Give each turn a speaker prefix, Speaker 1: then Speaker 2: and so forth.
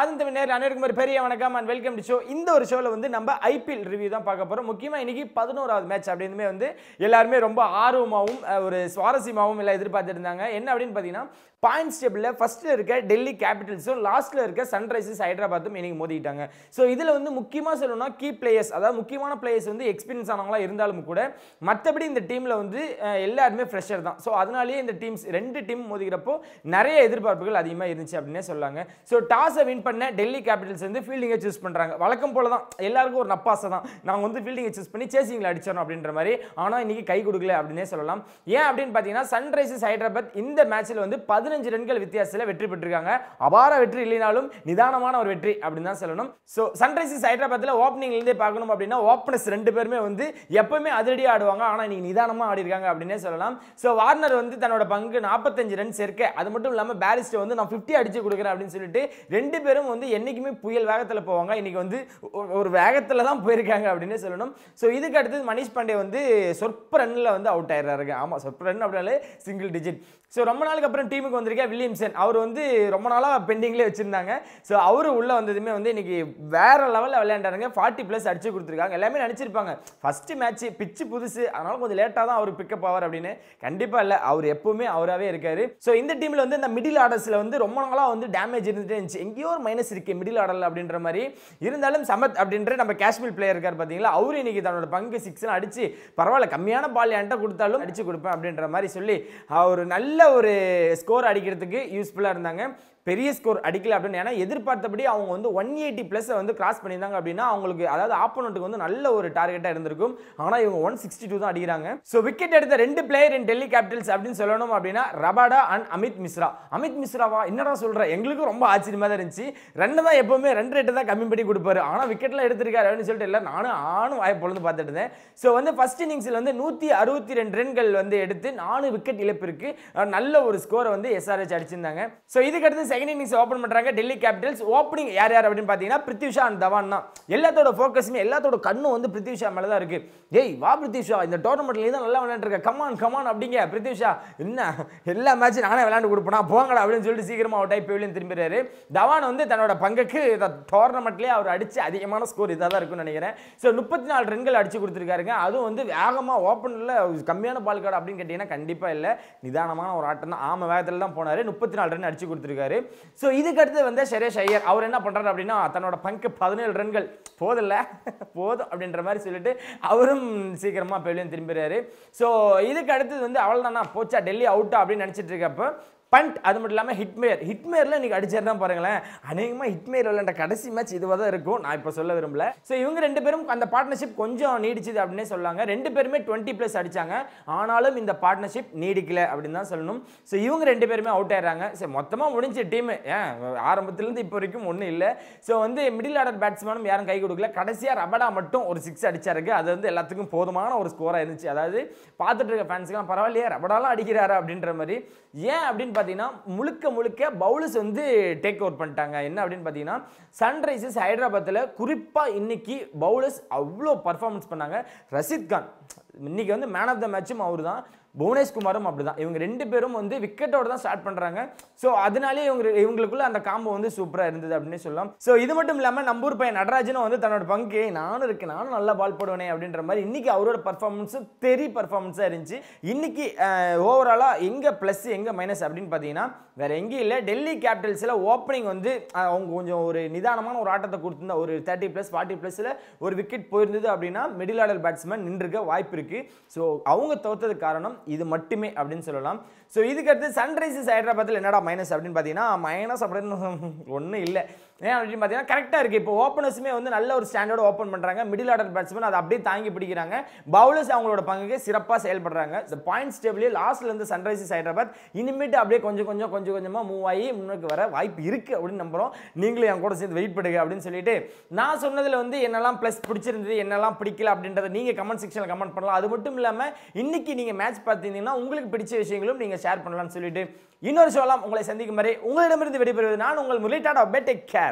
Speaker 1: ஆதந்தவி நேரில் அனைவருக்கும் ஒரு பெரிய வணக்கம் அண்ட் வெல்கம் டு ஷோ இந்த ஒரு ஷோவில் வந்து நம்ம ஐபிஎல் ரிவ்யூ தான் பார்க்க போகிறோம் முக்கியமாக இன்றைக்கி பதினோராவது மேட்ச் அப்படின்னு வந்து எல்லாருமே ரொம்ப ஆர்வமாகவும் ஒரு சுவாரஸ்யமாகவும் எல்லாம் எதிர்பார்த்துருந்தாங்க என்ன அப்படின்னு பார்த்தீங்கன்னா பாயிண்ட்ஸ் டேபிளில் ஃபஸ்ட்டில் இருக்க டெல்லி கேபிட்டல்ஸும் லாஸ்ட்டில் இருக்க சன்ரைசர்ஸ் ஹைதராபாத்தும் இன்றைக்கி மோதிட்டாங்க ஸோ இதில் வந்து முக்கியமாக சொல்லணும்னா கீ பிளேயர்ஸ் அதாவது முக்கியமான பிளேயர்ஸ் வந்து எக்ஸ்பீரியன்ஸ் ஆனவங்களாக இருந்தாலும் கூட மற்றபடி இந்த டீமில் வந்து எல்லாருமே ஃப்ரெஷர் தான் ஸோ அதனாலேயே இந்த டீம்ஸ் ரெண்டு டீம் மோதிக்கிறப்போ நிறைய எதிர்பார்ப்புகள் அதிகமாக இருந்துச்சு அப்படின்னே சொல்லாங்க ஸோ டாஸை வின் ஓப்பனிங் பண்ண டெல்லி கேபிட்டல்ஸ் வந்து ஃபீல்டிங்கை சூஸ் பண்ணுறாங்க வழக்கம் போல தான் எல்லாருக்கும் ஒரு நப்பாசை தான் நாங்கள் வந்து ஃபீல்டிங்கை சூஸ் பண்ணி சேசிங்கில் அடிச்சிடணும் அப்படின்ற மாதிரி ஆனால் இன்னைக்கு கை கொடுக்கல அப்படின்னே சொல்லலாம் ஏன் அப்படின்னு பார்த்தீங்கன்னா சன்ரைசர்ஸ் ஹைதராபாத் இந்த மேட்ச்சில் வந்து பதினஞ்சு ரன்கள் வித்தியாசத்தில் வெற்றி பெற்றிருக்காங்க அபார வெற்றி இல்லைனாலும் நிதானமான ஒரு வெற்றி அப்படின்னு தான் சொல்லணும் ஸோ சன்ரைசர்ஸ் ஹைதராபாத்தில் ஓப்பனிங்லேருந்தே பார்க்கணும் அப்படின்னா ஓப்பனர்ஸ் ரெண்டு பேருமே வந்து எப்பவுமே அதிரடியாக ஆடுவாங்க ஆனால் இன்றைக்கி நிதானமாக ஆடிருக்காங்க அப்படின்னே சொல்லலாம் ஸோ வார்னர் வந்து தன்னோட பங்கு நாற்பத்தஞ்சு ரன் சேர்க்க அது மட்டும் இல்லாமல் பேரிஸ்டர் வந்து நான் ஃபிஃப்டி அடிச்சு கொடுக்குறேன் அப்படின்னு சொல்லிட்டு ரெண்டு பேர் பேரும் வந்து என்றைக்குமே புயல் வேகத்தில் போவாங்க இன்றைக்கி வந்து ஒரு வேகத்தில் தான் போயிருக்காங்க அப்படின்னு சொல்லணும் ஸோ இதுக்கு அடுத்தது மணிஷ் பாண்டே வந்து சொற்ப ரன்னில் வந்து அவுட் ஆயிடுறாருங்க ஆமாம் சொற்ப ரன் அப்படின்னாலே சிங்கிள் டிஜிட் ஸோ ரொம்ப நாளுக்கு அப்புறம் டீமுக்கு வந்திருக்கா வில்லியம்சன் அவர் வந்து ரொம்ப நாளாக பெண்டிங்லேயே வச்சுருந்தாங்க ஸோ அவர் உள்ளே வந்ததுமே வந்து இன்றைக்கி வேறு லெவலில் விளையாண்டாருங்க ஃபார்ட்டி ப்ளஸ் அடிச்சு கொடுத்துருக்காங்க எல்லாமே நினச்சிருப்பாங்க ஃபஸ்ட்டு மேட்ச்சு பிச்சு புதுசு அதனால் கொஞ்சம் லேட்டாக தான் அவர் பிக்கப் ஆவார் அப்படின்னு கண்டிப்பாக இல்லை அவர் எப்போவுமே அவராகவே இருக்கார் ஸோ இந்த டீமில் வந்து இந்த மிடில் ஆர்டர்ஸில் வந்து ரொம்ப நாளாக வந்து டேமேஜ் இருந்துகிட்டே இருந்துச்சு எங்கேயோ ஒரு மைனஸ் இருக்கு மிடில் ஆர்டரில் அப்படின்ற மாதிரி இருந்தாலும் சமத் அப்படின்ற நம்ம காஷ்மீர் பிளேயர் இருக்கார் பார்த்தீங்களா அவரு இன்னைக்கு தன்னோட பங்கு சிக்ஸ் அடிச்சு பரவாயில்ல கம்மியான பால் என்கிட்ட கொடுத்தாலும் அடித்து கொடுப்பேன் அப்படின்ற மாதிரி சொல்லி அவர் நல்ல ஒரு ஸ்கோர் அடிக்கிறதுக்கு யூஸ்ஃபுல்லாக இருந்தாங்க பெரிய ஸ்கோர் அடிக்கல அப்படின்னு ஏன்னா எதிர்பார்த்தபடி அவங்க வந்து ஒன் எயிட்டி ப்ளஸ் வந்து கிராஸ் பண்ணியிருந்தாங்க அப்படின்னா அவங்களுக்கு அதாவது ஆப்போனட்டுக்கு வந்து நல்ல ஒரு டார்கெட்டாக இருந்திருக்கும் ஆனால் இவங்க ஒன் சிக்ஸ்டி டூ தான் அடிக்கிறாங்க ஸோ விக்கெட் எடுத்த ரெண்டு பிளேயர் இன் டெல்லி கேபிட்டல்ஸ் அப்படின்னு சொல்லணும் அப்படின்னா ரபாடா அண்ட் அமித் மிஸ்ரா அமித் மிஸ்ராவா என்னடா சொல்கிற எங்களுக்கும் ரொம்ப ஆச்சரியமாக தான் இருந்துச்சு ரெண்டு தான் எப்போவுமே ரெண்டு ரேட்டு தான் கம்மி பண்ணி கொடுப்பாரு ஆனால் விக்கெட்லாம் எடுத்திருக்காரு அப்படின்னு சொல்லிட்டு இல்லை நானும் ஆணும் வாய்ப்பு பொழுது பார்த்துட்டு இருந்தேன் ஸோ வந்து ஃபஸ்ட் இன்னிங்ஸில் வந்து நூற்றி அறுபத்தி ரெண்டு ரன்கள் வந்து எடுத்து நாலு விக்கெட் இழப்பிற்கு நல்ல ஒரு ஸ்கோரை வந்து எஸ்ஆர்ஹெச் அடிச்சிருந்தாங்க ஸோ இதுக்கடுத்து செகண்ட் இன்னிங்ஸ் ஓப்பன் பண்ணுறாங்க டெல்லி கேபிட்டல்ஸ் ஓப்பனிங் யார் யார் அப்படின்னு பார்த்தீங்கன்னா பிருத்திஷா அண்ட் தவான் தான் எல்லாத்தோட ஃபோக்கஸுமே எல்லாத்தோட கண்ணும் வந்து பிருத்திஷா மேலே தான் இருக்குது ஏய் வா பிருத்திஷா இந்த டோர்னமெண்ட்லேயே தான் நல்லா விளையாண்டுருக்க கமான் கமான் அப்படிங்க பிருத்திஷா என்ன எல்லா மேட்சும் நானே விளையாண்டு கொடுப்பேனா போங்கடா அப்படின்னு சொல்லிட்டு சீக்கிரமாக அவுட் ஆகி பெவிலியன் திரும்பிடுறாரு தவான் வந்து தன்னோட பங்குக்கு இந்த டோர்னமெண்ட்லேயே அவர் அடித்து அதிகமான ஸ்கோர் இதாக தான் இருக்கும்னு நினைக்கிறேன் ஸோ முப்பத்தி நாலு ரன்கள் அடிச்சு கொடுத்துருக்காருங்க அதுவும் வந்து வேகமாக ஓப்பனில் கம்மியான பால் கார்டு அப்படின்னு கேட்டிங்கன்னா கண்டிப்பாக இல்லை நிதானமான ஒரு ஆட்டம் தான் ஆமாம் வேகத்தில் தான் போனார் முப்பத்தி நாலு ரன் அடிச்சு கொடுத்துருக்காரு ஸோ இதுக்கடுத்து வந்து சரேஷ் ஐயர் அவர் என்ன பண்ணுறாரு அப்படின்னா தன்னோட பங்கு பதினேழு ரன்கள் போதில்ல போதும் அப்படின்ற மாதிரி சொல்லிட்டு அவரும் சீக்கிரமாக பெலியும் திரும்புகிறாரு ஸோ இதுக்கு அடுத்தது வந்து அவள் தானா போச்சா டெல்லி அவுட்டா அப்படின்னு நினச்சிட்டு இருக்கப்போ பண்ட் அது மட்டும் இல்லாமல் ஹிட்மேர் ஹிட்மேரில் இன்றைக்கி அடிச்சிருந்தா பாருங்களேன் அநேகமாக ஹிட்மேர் விளையாண்ட கடைசி மேட்ச் இதுவாக தான் இருக்கும் நான் இப்போ சொல்ல விரும்பல ஸோ இவங்க ரெண்டு பேரும் அந்த பார்ட்னர்ஷிப் கொஞ்சம் நீடிச்சுது அப்படின்னே சொல்லாங்க ரெண்டு பேருமே டுவெண்ட்டி ப்ளஸ் அடித்தாங்க ஆனாலும் இந்த பார்ட்னர்ஷிப் நீடிக்கல அப்படின்னு தான் சொல்லணும் ஸோ இவங்க ரெண்டு பேருமே அவுட் ஆயிடுறாங்க ஸோ மொத்தமாக முடிஞ்ச டீம் ஏன் ஆரம்பத்துலேருந்து இப்போ வரைக்கும் ஒன்றும் இல்லை ஸோ வந்து மிடில் ஆர்டர் பேட்ஸ்மேனும் யாரும் கை கொடுக்கல கடைசியாக ரபடா மட்டும் ஒரு சிக்ஸ் அடிச்சாருக்கு அது வந்து எல்லாத்துக்கும் போதுமான ஒரு ஸ்கோராக இருந்துச்சு அதாவது பார்த்துட்டு இருக்க ஃபேன்ஸுக்கெலாம் பரவாயில்லையே ரபடாலாம் அடிக்கிறாரா அப்படின்ற மாதிரி ஏன் அப்படின்னு பார்த்தீங்கன்னா முழுக்க முழுக்க பவுலர்ஸ் வந்து டேக் அவுட் பண்ணிட்டாங்க என்ன அப்படின்னு பார்த்தீங்கன்னா சன்ரைசர்ஸ் ஹைதராபாத்தில் குறிப்பாக இன்னைக்கு பவுலர்ஸ் அவ்வளோ பர்ஃபார்மன்ஸ் பண்ணாங்க ரஷித் கான் இன்றைக்கி வந்து மேன் ஆஃப் த மேட்சும் அவர் தான் புவனேஷ்குமாரும் அப்படி தான் இவங்க ரெண்டு பேரும் வந்து விக்கெட்டோட தான் ஸ்டார்ட் பண்ணுறாங்க ஸோ அதனாலே இவங்க இவங்களுக்குள்ள அந்த காம்போ வந்து சூப்பராக இருந்தது அப்படின்னு சொல்லலாம் ஸோ இது மட்டும் இல்லாமல் நம்பூர் பையன் நடராஜனும் வந்து தன்னோட பங்கு நானும் இருக்கு நானும் நல்லா பால் போடுவேன் அப்படின்ற மாதிரி இன்றைக்கி அவரோட பர்ஃபார்மன்ஸும் தெரி பர்ஃபார்மன்ஸாக இருந்துச்சு இன்றைக்கி ஓவராலாக எங்கே ப்ளஸ் எங்கே மைனஸ் அப்படின்னு பார்த்தீங்கன்னா வேறு எங்கேயும் இல்லை டெல்லி கேபிட்டல்ஸில் ஓப்பனிங் வந்து அவங்க கொஞ்சம் ஒரு நிதானமான ஒரு ஆட்டத்தை கொடுத்துருந்தா ஒரு தேர்ட்டி ப்ளஸ் ஃபார்ட்டி ப்ளஸில் ஒரு விக்கெட் போயிருந்தது அப்படின்னா மிடில் ஆர்டர் பேட்ஸ்மேன் நின்றுக்க வாய்ப்பு இருக்குது இருக்கு ஸோ அவங்க தோத்தது காரணம் இது மட்டுமே அப்படின்னு சொல்லலாம் ஸோ இதுக்கடுத்து சன்ரைசர்ஸ் ஹைதராபாத்தில் என்னடா மைனஸ் அப்படின்னு பார்த்தீங்கன்னா மைனஸ் அப்படின்னு ஒன்றும் இல்லை ஏன் அப்படின்னு பார்த்தீங்கன்னா கரெக்டாக இருக்குது இப்போ ஓப்பனர்ஸுமே வந்து நல்ல ஒரு ஸ்டாண்டர்டு ஓப்பன் பண்ணுறாங்க மிடில் ஆர்டர் பேட்ஸ்மேன் அதை அப்படியே தாங்கி பிடிக்கிறாங்க பவுலர்ஸ் அவங்களோட பங்குக்கு சிறப்பாக செயல்படுறாங்க இந்த பாயிண்ட்ஸ் டேபிளே லாஸ்ட்லேருந்து சன்ரைசர்ஸ் ஹைதராபாத் இனிமேட்டு அப்படியே கொஞ்சம் கொஞ்சம் கொஞ்சம் கொஞ்சமாக மூவ் ஆகி முன்னுக்கு வர வாய்ப்பு இருக்குது அப்படின்னு நம்புகிறோம் நீங்களும் என் கூட சேர்ந்து வெயிட் பண்ணுங்க அப்படின்னு சொல்லிட்டு நான் சொன்னதில் வந்து என்னெல்லாம் ப்ளஸ் பிடிச்சிருந்தது என்னெல்லாம் பிடிக்கல அப்படின்றத நீங்கள் கமெண்ட் செக்ஷனில் கமெண்ட் பண்ணலாம் அது மட்டும் இல்லாமல் இன்றைக்கி நீங்கள் மேட்ச் பார்த்தீங்கன்னா உங்களுக்கு பிடிச்ச விஷயங்களும் நீங்கள் ஷேர் பண்ணலாம்னு சொல்லிட்டு இன்னொரு ஷோலாம் உங்களை சந்திக்கும் வரை உங்களிடமிருந்து விடைபெறுவது நான் உங்கள் முரளிட்டாட் அப்டே டேக் கேர்